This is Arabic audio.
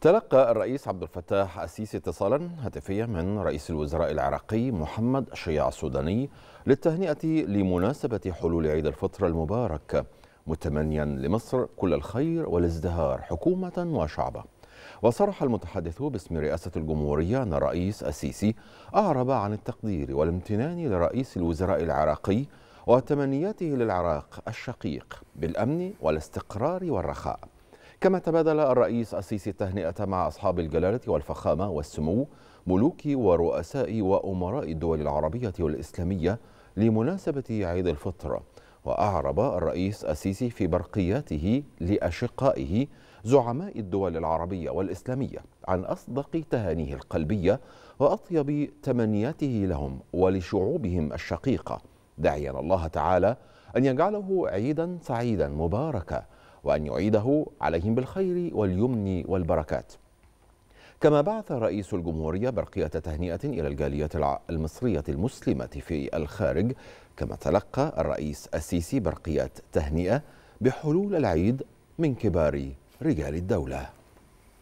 تلقى الرئيس عبد الفتاح السيسي اتصالا هاتفيا من رئيس الوزراء العراقي محمد شيع السوداني للتهنئة لمناسبة حلول عيد الفطر المبارك متمنيا لمصر كل الخير والازدهار حكومة وشعبا وصرح المتحدث باسم رئاسة الجمهورية أن الرئيس السيسي أعرب عن التقدير والامتنان لرئيس الوزراء العراقي وتمنياته للعراق الشقيق بالأمن والاستقرار والرخاء كما تبادل الرئيس السيسي التهنئة مع أصحاب الجلالة والفخامة والسمو ملوك ورؤساء وأمراء الدول العربية والإسلامية لمناسبة عيد الفطر وأعرب الرئيس السيسي في برقياته لأشقائه زعماء الدول العربية والإسلامية عن أصدق تهانيه القلبية وأطيب تمنياته لهم ولشعوبهم الشقيقة داعيا الله تعالى أن يجعله عيدا سعيدا مباركا وأن يعيده عليهم بالخير واليمن والبركات كما بعث رئيس الجمهورية برقية تهنئة إلى الجالية المصرية المسلمة في الخارج كما تلقى الرئيس السيسي برقية تهنئة بحلول العيد من كبار رجال الدولة